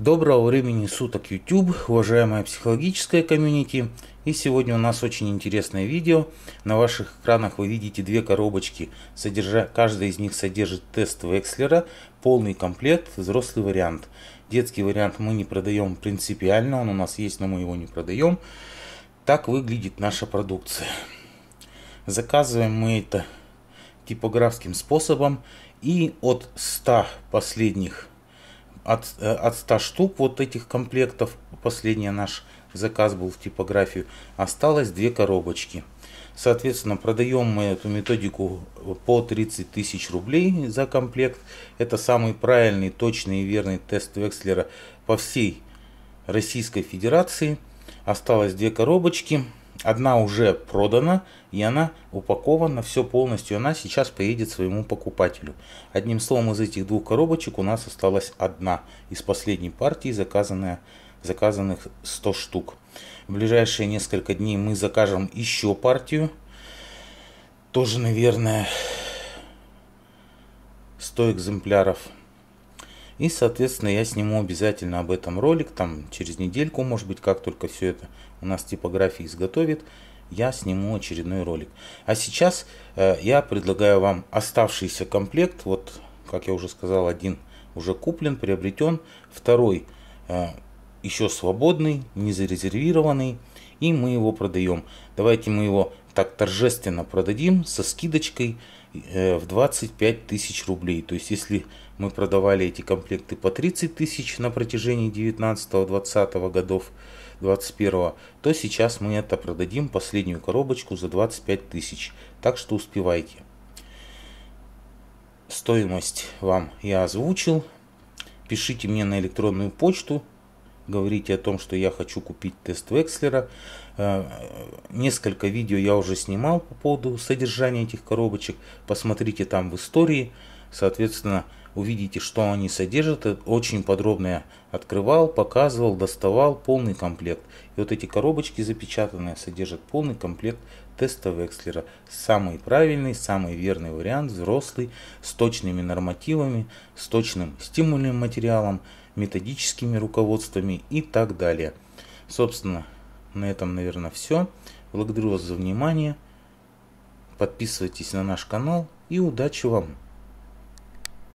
Доброго времени суток YouTube, уважаемая психологическая комьюнити. И сегодня у нас очень интересное видео. На ваших экранах вы видите две коробочки. Содержа... Каждая из них содержит тест Векслера, полный комплект, взрослый вариант. Детский вариант мы не продаем принципиально, он у нас есть, но мы его не продаем. Так выглядит наша продукция. Заказываем мы это типографским способом. И от 100 последних от, э, от 100 штук вот этих комплектов, последний наш заказ был в типографию, осталось две коробочки. Соответственно, продаем мы эту методику по 30 тысяч рублей за комплект. Это самый правильный, точный и верный тест Векслера по всей Российской Федерации. Осталось две коробочки. Одна уже продана, и она упакована все полностью. Она сейчас поедет своему покупателю. Одним словом, из этих двух коробочек у нас осталась одна из последней партии, заказанная, заказанных 100 штук. В ближайшие несколько дней мы закажем еще партию. Тоже, наверное, 100 экземпляров. И, соответственно, я сниму обязательно об этом ролик, там через недельку, может быть, как только все это у нас типография изготовит, я сниму очередной ролик. А сейчас э, я предлагаю вам оставшийся комплект, вот, как я уже сказал, один уже куплен, приобретен, второй э, еще свободный, не зарезервированный, и мы его продаем. Давайте мы его так торжественно продадим со скидочкой Э, в 25 тысяч рублей. То есть, если мы продавали эти комплекты по 30 тысяч на протяжении 19-20 годов, 21 то сейчас мы это продадим, последнюю коробочку, за 25 тысяч. Так что успевайте. Стоимость вам я озвучил. Пишите мне на электронную почту говорите о том, что я хочу купить тест Векслера. Э, несколько видео я уже снимал по поводу содержания этих коробочек. Посмотрите там в истории. Соответственно, увидите, что они содержат. Я э, очень подробно я открывал, показывал, доставал полный комплект. И вот эти коробочки запечатанные содержат полный комплект теста Векслера. Самый правильный, самый верный вариант, взрослый, с точными нормативами, с точным стимульным материалом, методическими руководствами и так далее. Собственно, на этом, наверное, все. Благодарю вас за внимание. Подписывайтесь на наш канал и удачи вам!